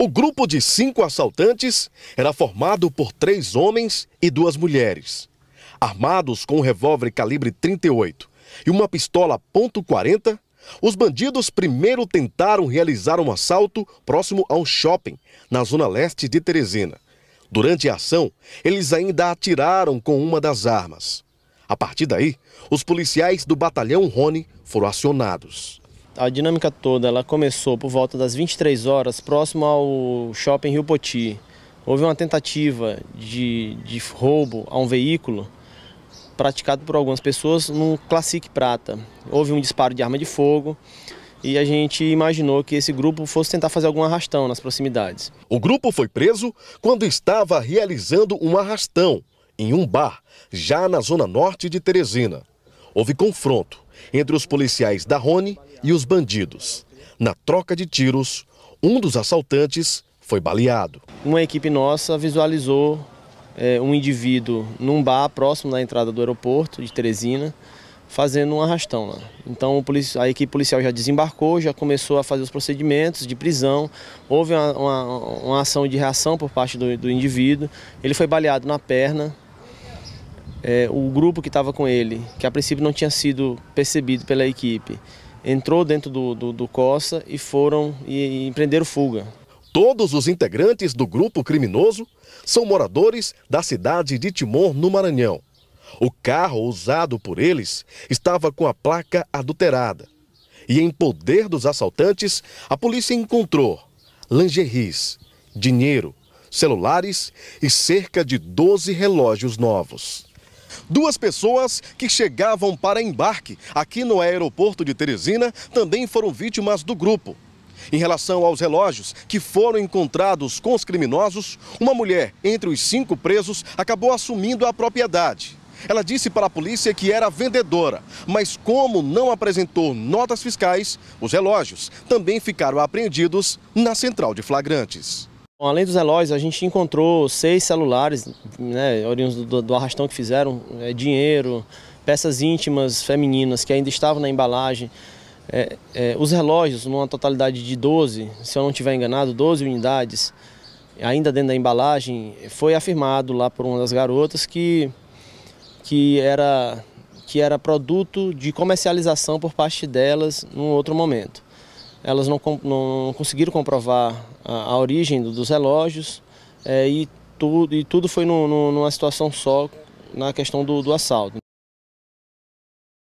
O grupo de cinco assaltantes era formado por três homens e duas mulheres, armados com um revólver calibre 38 e uma pistola .40. Os bandidos primeiro tentaram realizar um assalto próximo a um shopping na zona leste de Teresina. Durante a ação, eles ainda atiraram com uma das armas. A partir daí, os policiais do batalhão Rony foram acionados a dinâmica toda ela começou por volta das 23 horas, próximo ao shopping Rio Poti. Houve uma tentativa de, de roubo a um veículo praticado por algumas pessoas num Classic Prata. Houve um disparo de arma de fogo e a gente imaginou que esse grupo fosse tentar fazer algum arrastão nas proximidades. O grupo foi preso quando estava realizando um arrastão em um bar, já na zona norte de Teresina houve confronto entre os policiais da Rony e os bandidos. Na troca de tiros, um dos assaltantes foi baleado. Uma equipe nossa visualizou é, um indivíduo num bar próximo da entrada do aeroporto de Teresina, fazendo um arrastão lá. Então a equipe policial já desembarcou, já começou a fazer os procedimentos de prisão, houve uma, uma, uma ação de reação por parte do, do indivíduo, ele foi baleado na perna, é, o grupo que estava com ele, que a princípio não tinha sido percebido pela equipe, entrou dentro do, do, do Costa e foram e, e empreenderam fuga. Todos os integrantes do grupo criminoso são moradores da cidade de Timor, no Maranhão. O carro usado por eles estava com a placa adulterada. E em poder dos assaltantes, a polícia encontrou lingeries, dinheiro, celulares e cerca de 12 relógios novos. Duas pessoas que chegavam para embarque aqui no aeroporto de Teresina também foram vítimas do grupo. Em relação aos relógios que foram encontrados com os criminosos, uma mulher entre os cinco presos acabou assumindo a propriedade. Ela disse para a polícia que era vendedora, mas como não apresentou notas fiscais, os relógios também ficaram apreendidos na central de flagrantes. Bom, além dos relógios, a gente encontrou seis celulares, né, oriundos do, do arrastão que fizeram, é, dinheiro, peças íntimas femininas que ainda estavam na embalagem, é, é, os relógios, numa totalidade de 12, se eu não estiver enganado, 12 unidades, ainda dentro da embalagem, foi afirmado lá por uma das garotas que, que, era, que era produto de comercialização por parte delas num outro momento elas não, não conseguiram comprovar a, a origem do, dos relógios é, e, tudo, e tudo foi no, no, numa situação só na questão do, do assalto.